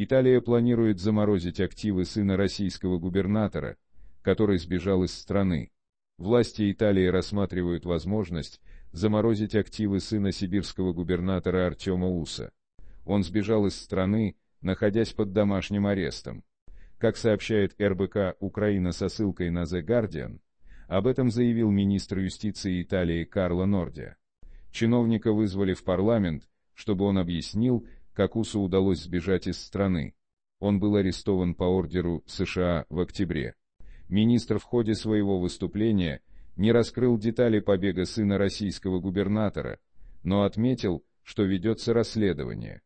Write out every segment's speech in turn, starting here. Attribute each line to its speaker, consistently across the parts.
Speaker 1: Италия планирует заморозить активы сына российского губернатора, который сбежал из страны. Власти Италии рассматривают возможность заморозить активы сына сибирского губернатора Артема Уса. Он сбежал из страны, находясь под домашним арестом. Как сообщает РБК «Украина» со ссылкой на The Guardian, об этом заявил министр юстиции Италии Карло Нордия. Чиновника вызвали в парламент, чтобы он объяснил, Какусу удалось сбежать из страны. Он был арестован по ордеру США в октябре. Министр в ходе своего выступления не раскрыл детали побега сына российского губернатора, но отметил, что ведется расследование.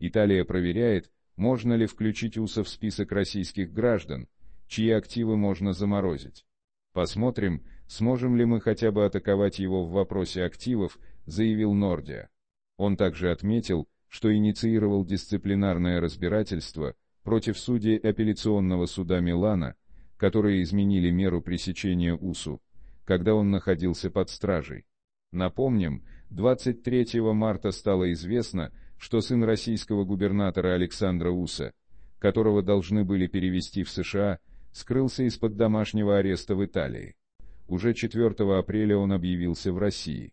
Speaker 1: Италия проверяет, можно ли включить УСА в список российских граждан, чьи активы можно заморозить. Посмотрим, сможем ли мы хотя бы атаковать его в вопросе активов, заявил Нордия. Он также отметил, что инициировал дисциплинарное разбирательство против судей апелляционного суда Милана, которые изменили меру пресечения УСУ, когда он находился под стражей. Напомним, 23 марта стало известно, что сын российского губернатора Александра Уса, которого должны были перевести в США, скрылся из-под домашнего ареста в Италии. Уже 4 апреля он объявился в России.